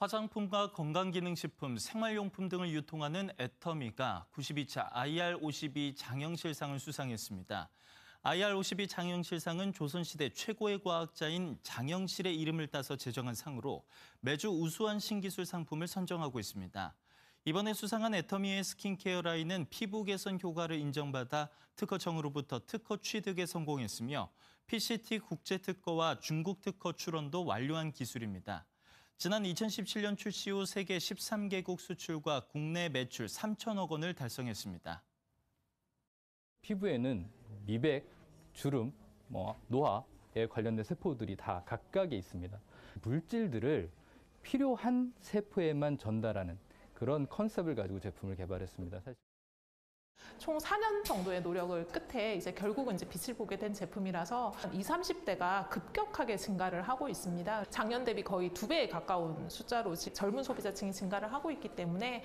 화장품과 건강기능식품, 생활용품 등을 유통하는 애터미가 92차 IR52 장영실상을 수상했습니다. IR52 장영실상은 조선시대 최고의 과학자인 장영실의 이름을 따서 제정한 상으로 매주 우수한 신기술 상품을 선정하고 있습니다. 이번에 수상한 애터미의 스킨케어 라인은 피부 개선 효과를 인정받아 특허청으로부터 특허 취득에 성공했으며 PCT 국제 특허와 중국 특허 출원도 완료한 기술입니다. 지난 2017년 출시 후 세계 13개국 수출과 국내 매출 3천억 원을 달성했습니다. 피부에는 미백, 주름, 뭐 노화에 관련된 세포들이 다 각각에 있습니다. 물질들을 필요한 세포에만 전달하는 그런 컨셉을 가지고 제품을 개발했습니다. 사실. 총 4년 정도의 노력을 끝에 이제 결국은 이제 빛을 보게 된 제품이라서 20, 30대가 급격하게 증가를 하고 있습니다. 작년 대비 거의 두 배에 가까운 숫자로 젊은 소비자층이 증가를 하고 있기 때문에